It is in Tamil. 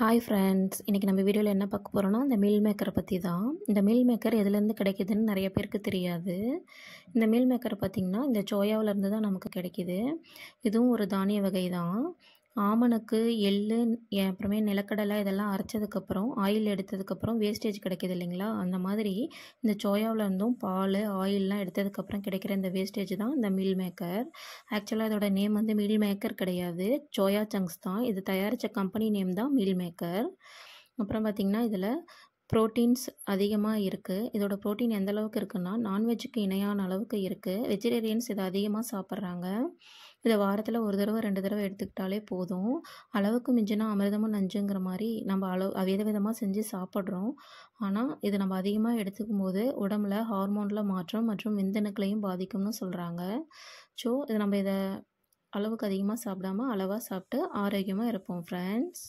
ஹாய் ஃப்ரெண்ட்ஸ் இன்றைக்கி நம்ம வீடியோவில் என்ன பார்க்க போகிறோன்னா இந்த மில் மேக்கரை பற்றி தான் இந்த மில் மேக்கர் எதுலேருந்து கிடைக்குதுன்னு நிறைய பேருக்கு தெரியாது இந்த மில் மேக்கரை பார்த்திங்கன்னா இந்த சோயாவிலேருந்து தான் நமக்கு கிடைக்கிது இதுவும் ஒரு தானிய வகை தான் ஆமணக்கு எள்ளு அப்புறமே நிலக்கடலை இதெல்லாம் அரைச்சதுக்கப்புறம் ஆயில் எடுத்ததுக்கப்புறம் வேஸ்டேஜ் கிடைக்கிது இல்லைங்களா அந்த மாதிரி இந்த சோயாவில் இருந்தும் பால் ஆயிலெலாம் எடுத்ததுக்கப்புறம் கிடைக்கிற இந்த வேஸ்டேஜ் தான் இந்த மில் மேக்கர் ஆக்சுவலாக இதோட நேம் வந்து மில் மேக்கர் கிடையாது சோயா சங்ஸ் தான் இது தயாரித்த கம்பெனி நேம் தான் மில் மேக்கர் அப்புறம் பார்த்திங்கன்னா இதில் ப்ரோட்டீன்ஸ் அதிகமாக இருக்குது இதோட ப்ரோட்டீன் எந்த அளவுக்கு இருக்குன்னா நான்வெஜ்ஜுக்கு இணையான அளவுக்கு இருக்குது வெஜிடேரியன்ஸ் இதை அதிகமாக சாப்பிட்றாங்க இதை வாரத்தில் ஒரு தடவை ரெண்டு தடவை எடுத்துக்கிட்டாலே போதும் அளவுக்கு மிஞ்சினா அமிர்தமும் நஞ்சுங்கிற மாதிரி நம்ம அளவு வித விதமாக செஞ்சு சாப்பிட்றோம் ஆனால் இதை நம்ம அதிகமாக எடுத்துக்கும் போது உடம்புல ஹார்மோனில் மாற்றம் மற்றும் விந்தணுக்களையும் பாதிக்கும்னு சொல்கிறாங்க ஸோ இதை நம்ம இதை அளவுக்கு அதிகமாக சாப்பிடாம அளவாக சாப்பிட்டு ஆரோக்கியமாக இருப்போம் ஃப்ரெண்ட்ஸ்